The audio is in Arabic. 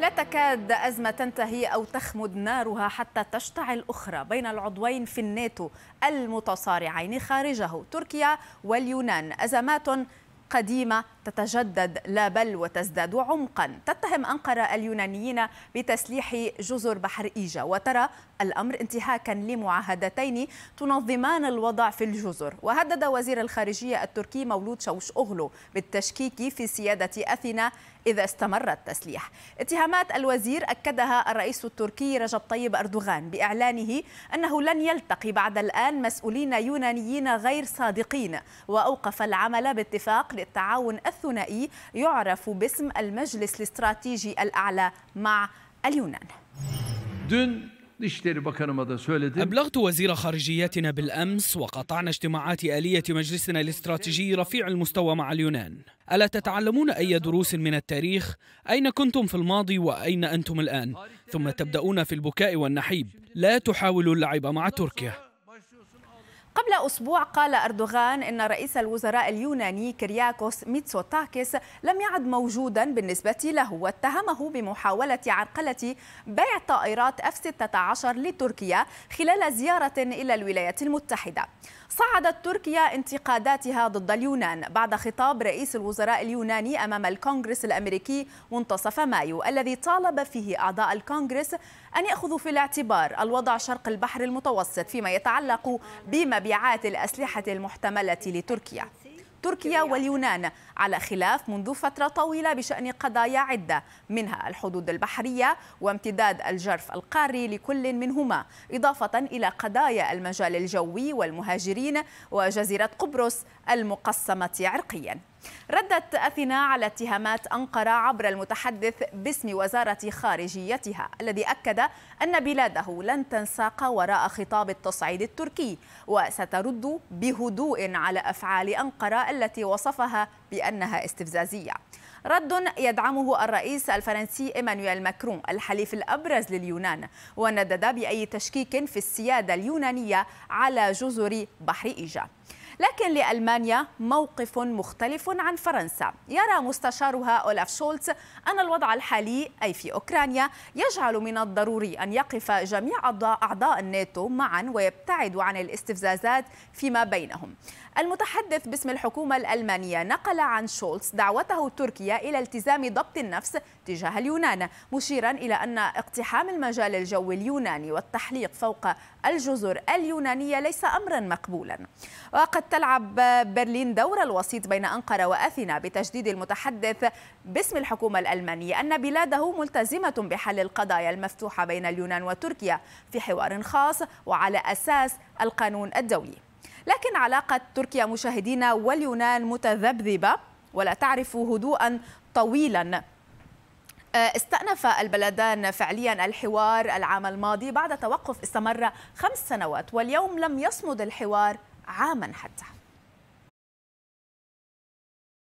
لا تكاد أزمة تنتهي أو تخمد نارها حتى تشتعل أخرى بين العضوين في الناتو المتصارعين خارجه تركيا واليونان أزمات قديمة تتجدد لا بل وتزداد عمقا تتهم أنقرة اليونانيين بتسليح جزر بحر إيجا وترى الأمر انتهاكا لمعاهدتين تنظمان الوضع في الجزر وهدد وزير الخارجية التركي مولود شوش أغلو بالتشكيك في سيادة أثينا إذا استمر التسليح اتهامات الوزير أكدها الرئيس التركي رجب طيب أردوغان بإعلانه أنه لن يلتقي بعد الآن مسؤولين يونانيين غير صادقين وأوقف العمل باتفاق للتعاون الثنائي يعرف باسم المجلس الاستراتيجي الأعلى مع اليونان أبلغت وزير خارجيتنا بالأمس وقطعنا اجتماعات آلية مجلسنا الاستراتيجي رفيع المستوى مع اليونان ألا تتعلمون أي دروس من التاريخ؟ أين كنتم في الماضي وأين أنتم الآن؟ ثم تبدأون في البكاء والنحيب لا تحاولوا اللعب مع تركيا قبل أسبوع قال أردوغان أن رئيس الوزراء اليوناني كرياكوس ميتسوتاكيس لم يعد موجودا بالنسبة له واتهمه بمحاولة عرقلة بيع طائرات F-16 لتركيا خلال زيارة إلى الولايات المتحدة صعدت تركيا انتقاداتها ضد اليونان بعد خطاب رئيس الوزراء اليوناني أمام الكونغرس الأمريكي منتصف مايو الذي طالب فيه أعضاء الكونغرس أن يأخذوا في الاعتبار الوضع شرق البحر المتوسط فيما يتعلق بمبيعات الأسلحة المحتملة لتركيا تركيا واليونان على خلاف منذ فترة طويلة بشأن قضايا عدة منها الحدود البحرية وامتداد الجرف القاري لكل منهما إضافة إلى قضايا المجال الجوي والمهاجرين وجزيرة قبرص المقسمة عرقياً ردت أثينا على اتهامات أنقرة عبر المتحدث باسم وزارة خارجيتها الذي أكد أن بلاده لن تنساق وراء خطاب التصعيد التركي وسترد بهدوء على أفعال أنقرة التي وصفها بأنها استفزازية رد يدعمه الرئيس الفرنسي إيمانويل ماكرون الحليف الأبرز لليونان وندد بأي تشكيك في السيادة اليونانية على جزر بحر إيجا لكن لألمانيا موقف مختلف عن فرنسا يرى مستشارها أولاف شولتز أن الوضع الحالي أي في أوكرانيا يجعل من الضروري أن يقف جميع أعضاء الناتو معا ويبتعدوا عن الاستفزازات فيما بينهم المتحدث باسم الحكومة الألمانية نقل عن شولتز دعوته تركيا إلى التزام ضبط النفس تجاه اليونان مشيرا إلى أن اقتحام المجال الجوي اليوناني والتحليق فوق الجزر اليونانية ليس أمرا مقبولا وقد تلعب برلين دور الوسيط بين أنقرة وأثينا بتجديد المتحدث باسم الحكومة الألمانية أن بلاده ملتزمة بحل القضايا المفتوحة بين اليونان وتركيا في حوار خاص وعلى أساس القانون الدولي لكن علاقة تركيا مشاهدينا واليونان متذبذبة ولا تعرف هدوءا طويلا آه، استأنف البلدان فعليا الحوار العام الماضي بعد توقف استمر خمس سنوات واليوم لم يصمد الحوار عاما حتى